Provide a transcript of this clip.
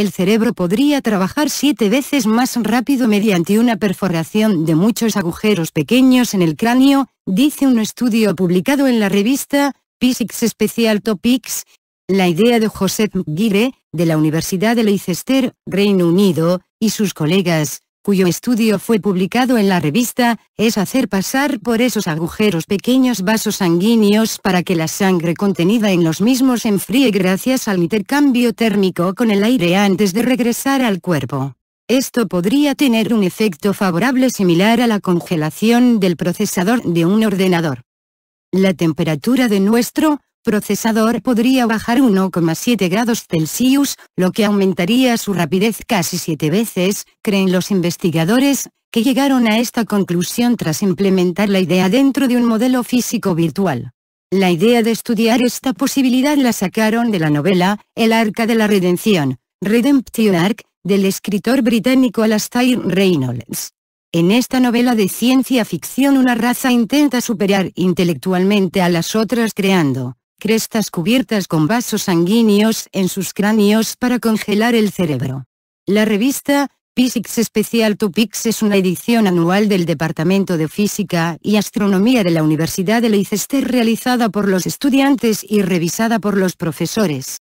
el cerebro podría trabajar siete veces más rápido mediante una perforación de muchos agujeros pequeños en el cráneo, dice un estudio publicado en la revista Physics Special Topics. La idea de Joseph Guire de la Universidad de Leicester, Reino Unido, y sus colegas, cuyo estudio fue publicado en la revista, es hacer pasar por esos agujeros pequeños vasos sanguíneos para que la sangre contenida en los mismos enfríe gracias al intercambio térmico con el aire antes de regresar al cuerpo. Esto podría tener un efecto favorable similar a la congelación del procesador de un ordenador. La temperatura de nuestro procesador podría bajar 1,7 grados Celsius, lo que aumentaría su rapidez casi siete veces, creen los investigadores, que llegaron a esta conclusión tras implementar la idea dentro de un modelo físico virtual. La idea de estudiar esta posibilidad la sacaron de la novela, El Arca de la Redención, Redemption Arc, del escritor británico Alastair Reynolds. En esta novela de ciencia ficción una raza intenta superar intelectualmente a las otras creando, crestas cubiertas con vasos sanguíneos en sus cráneos para congelar el cerebro. La revista, Physics Special Topics es una edición anual del Departamento de Física y Astronomía de la Universidad de Leicester realizada por los estudiantes y revisada por los profesores.